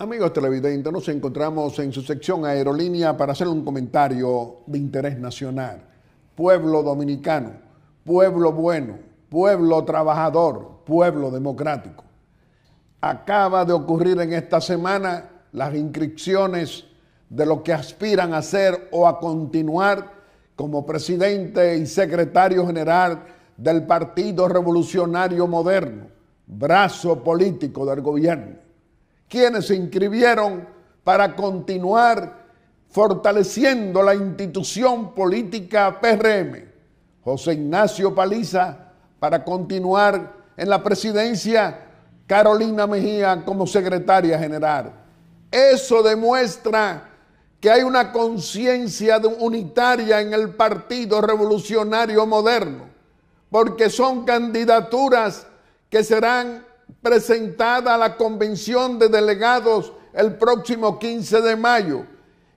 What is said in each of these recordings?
Amigos televidentes, nos encontramos en su sección Aerolínea para hacer un comentario de interés nacional. Pueblo dominicano, pueblo bueno, pueblo trabajador, pueblo democrático. Acaba de ocurrir en esta semana las inscripciones de lo que aspiran a ser o a continuar como presidente y secretario general del Partido Revolucionario Moderno, brazo político del gobierno quienes se inscribieron para continuar fortaleciendo la institución política PRM. José Ignacio Paliza para continuar en la presidencia, Carolina Mejía como secretaria general. Eso demuestra que hay una conciencia unitaria en el Partido Revolucionario Moderno, porque son candidaturas que serán presentada a la Convención de Delegados el próximo 15 de mayo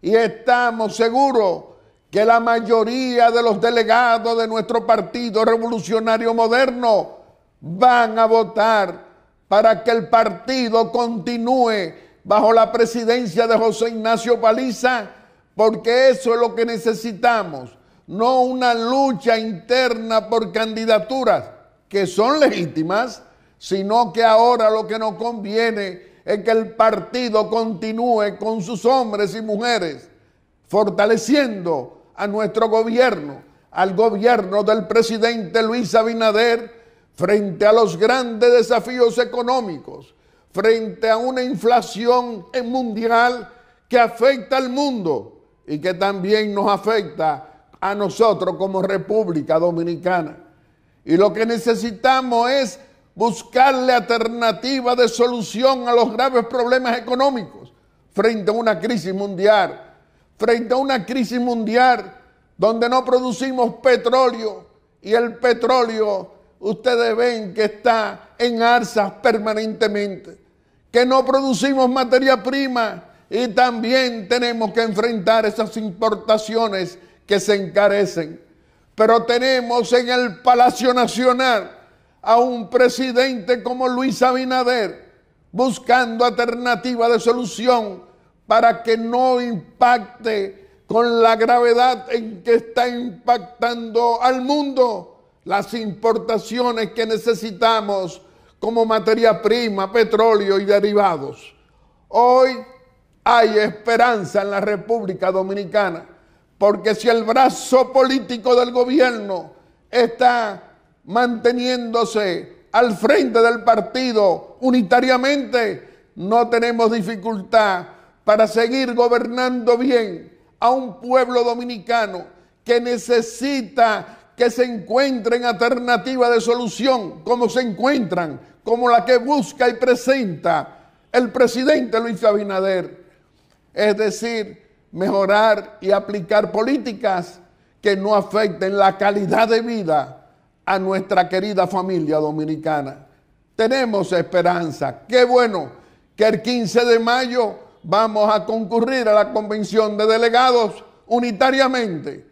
y estamos seguros que la mayoría de los delegados de nuestro Partido Revolucionario Moderno van a votar para que el partido continúe bajo la presidencia de José Ignacio Paliza, porque eso es lo que necesitamos, no una lucha interna por candidaturas que son legítimas, sino que ahora lo que nos conviene es que el partido continúe con sus hombres y mujeres, fortaleciendo a nuestro gobierno, al gobierno del presidente Luis Abinader, frente a los grandes desafíos económicos, frente a una inflación mundial que afecta al mundo y que también nos afecta a nosotros como República Dominicana. Y lo que necesitamos es buscarle alternativa de solución a los graves problemas económicos frente a una crisis mundial, frente a una crisis mundial donde no producimos petróleo y el petróleo ustedes ven que está en alzas permanentemente, que no producimos materia prima y también tenemos que enfrentar esas importaciones que se encarecen. Pero tenemos en el Palacio Nacional a un presidente como Luis Abinader buscando alternativa de solución para que no impacte con la gravedad en que está impactando al mundo las importaciones que necesitamos como materia prima, petróleo y derivados. Hoy hay esperanza en la República Dominicana, porque si el brazo político del gobierno está manteniéndose al frente del partido unitariamente, no tenemos dificultad para seguir gobernando bien a un pueblo dominicano que necesita que se encuentren alternativas de solución, como se encuentran, como la que busca y presenta el presidente Luis Abinader. Es decir, mejorar y aplicar políticas que no afecten la calidad de vida a nuestra querida familia dominicana. Tenemos esperanza. Qué bueno que el 15 de mayo vamos a concurrir a la convención de delegados unitariamente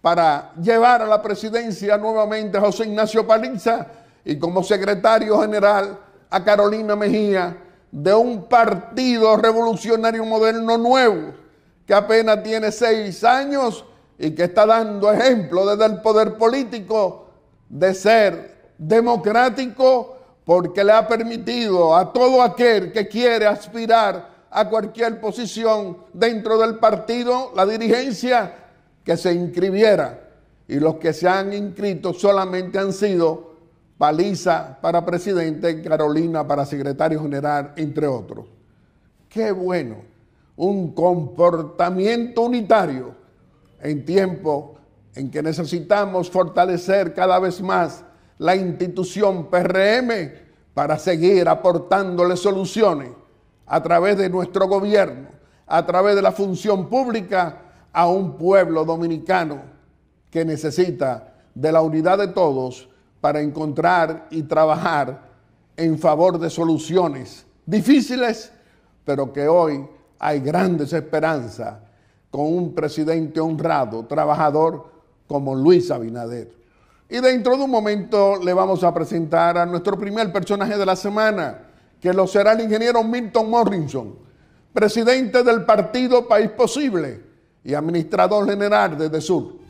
para llevar a la presidencia nuevamente a José Ignacio Paliza y como secretario general a Carolina Mejía de un partido revolucionario moderno nuevo que apenas tiene seis años y que está dando ejemplo desde el poder político de ser democrático porque le ha permitido a todo aquel que quiere aspirar a cualquier posición dentro del partido, la dirigencia, que se inscribiera. Y los que se han inscrito solamente han sido Paliza para presidente, Carolina para secretario general, entre otros. Qué bueno, un comportamiento unitario en tiempo en que necesitamos fortalecer cada vez más la institución PRM para seguir aportándole soluciones a través de nuestro gobierno, a través de la función pública a un pueblo dominicano que necesita de la unidad de todos para encontrar y trabajar en favor de soluciones difíciles, pero que hoy hay grandes esperanzas con un presidente honrado, trabajador, como Luis Abinader. Y dentro de un momento le vamos a presentar a nuestro primer personaje de la semana, que lo será el ingeniero Milton Morrison, presidente del partido País Posible y administrador general de Sur.